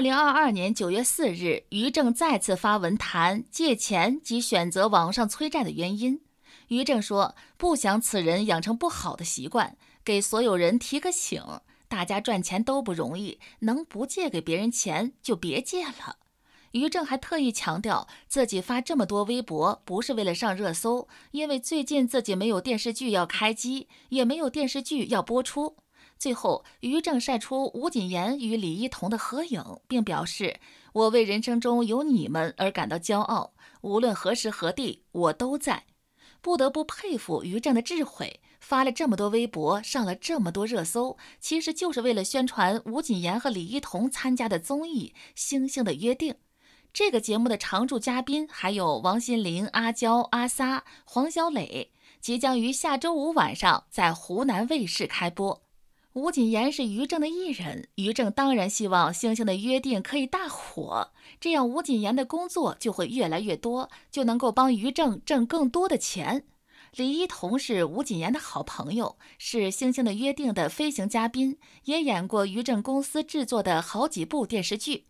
二零二二年九月四日，于正再次发文谈借钱及选择网上催债的原因。于正说：“不想此人养成不好的习惯，给所有人提个醒。大家赚钱都不容易，能不借给别人钱就别借了。”于正还特意强调，自己发这么多微博不是为了上热搜，因为最近自己没有电视剧要开机，也没有电视剧要播出。最后，于正晒出吴谨言与李一桐的合影，并表示：“我为人生中有你们而感到骄傲。无论何时何地，我都在。”不得不佩服于正的智慧，发了这么多微博，上了这么多热搜，其实就是为了宣传吴谨言和李一桐参加的综艺《星星的约定》。这个节目的常驻嘉宾还有王心凌、阿娇、阿 sa、黄小蕾，即将于下周五晚上在湖南卫视开播。吴谨言是于正的艺人，于正当然希望《星星的约定》可以大火，这样吴谨言的工作就会越来越多，就能够帮于正挣更多的钱。李一桐是吴谨言的好朋友，是《星星的约定》的飞行嘉宾，也演过于正公司制作的好几部电视剧。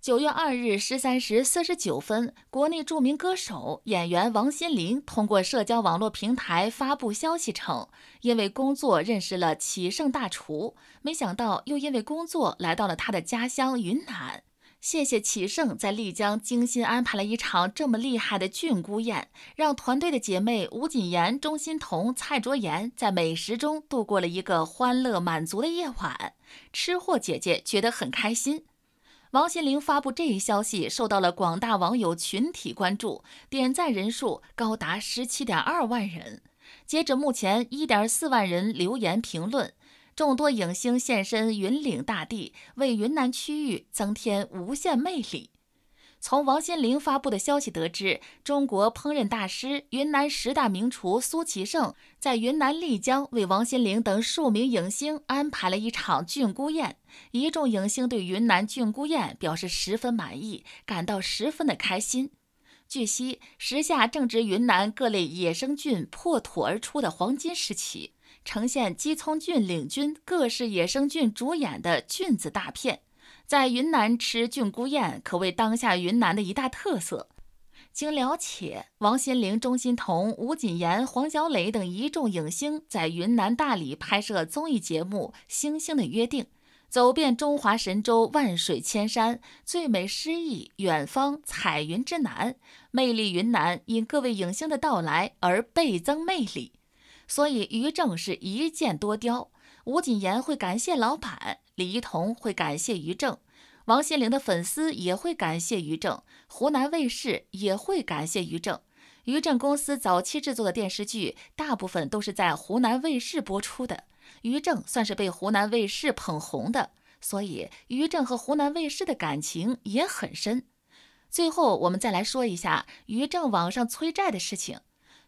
九月二日十三时四十九分，国内著名歌手、演员王心凌通过社交网络平台发布消息称：“因为工作认识了启盛大厨，没想到又因为工作来到了他的家乡云南。谢谢启盛在丽江精心安排了一场这么厉害的菌菇宴，让团队的姐妹吴谨言、钟欣潼、蔡卓妍在美食中度过了一个欢乐满足的夜晚。吃货姐姐觉得很开心。”王心凌发布这一消息，受到了广大网友群体关注，点赞人数高达十七点二万人。截止目前，一点四万人留言评论。众多影星现身云岭大地，为云南区域增添无限魅力。从王心凌发布的消息得知，中国烹饪大师、云南十大名厨苏其胜在云南丽江为王心凌等数名影星安排了一场菌菇宴。一众影星对云南菌菇宴表示十分满意，感到十分的开心。据悉，时下正值云南各类野生菌破土而出的黄金时期，呈现鸡枞菌领军各式野生菌主演的菌子大片。在云南吃菌菇宴，可谓当下云南的一大特色。经了解，王心凌、钟欣桐、吴谨言、黄小磊等一众影星在云南大理拍摄综艺节目《星星的约定》，走遍中华神州万水千山，最美诗意远方彩云之南，魅力云南因各位影星的到来而倍增魅力。所以，于正是“一箭多雕”。吴谨言会感谢老板，李一桐会感谢于正，王心凌的粉丝也会感谢于正，湖南卫视也会感谢于正。于正公司早期制作的电视剧大部分都是在湖南卫视播出的，于正算是被湖南卫视捧红的，所以于正和湖南卫视的感情也很深。最后，我们再来说一下于正网上催债的事情。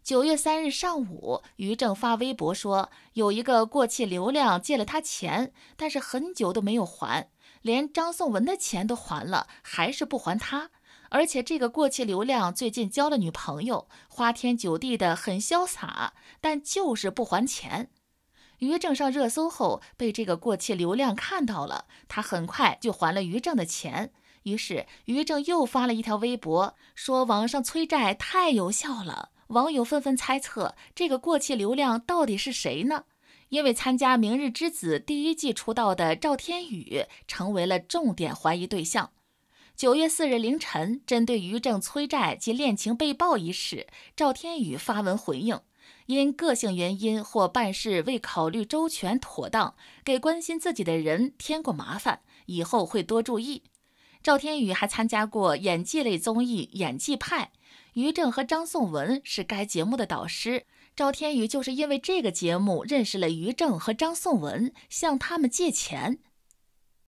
九月三日上午，于正发微博说，有一个过气流量借了他钱，但是很久都没有还，连张颂文的钱都还了，还是不还他。而且这个过气流量最近交了女朋友，花天酒地的，很潇洒，但就是不还钱。于正上热搜后，被这个过气流量看到了，他很快就还了于正的钱。于是于正又发了一条微博，说网上催债太有效了。网友纷纷猜测，这个过气流量到底是谁呢？因为参加《明日之子》第一季出道的赵天宇成为了重点怀疑对象。九月四日凌晨，针对于正催债及恋情被曝一事，赵天宇发文回应：“因个性原因或办事未考虑周全妥当，给关心自己的人添过麻烦，以后会多注意。”赵天宇还参加过演技类综艺《演技派》。于正和张颂文是该节目的导师，赵天宇就是因为这个节目认识了于正和张颂文，向他们借钱。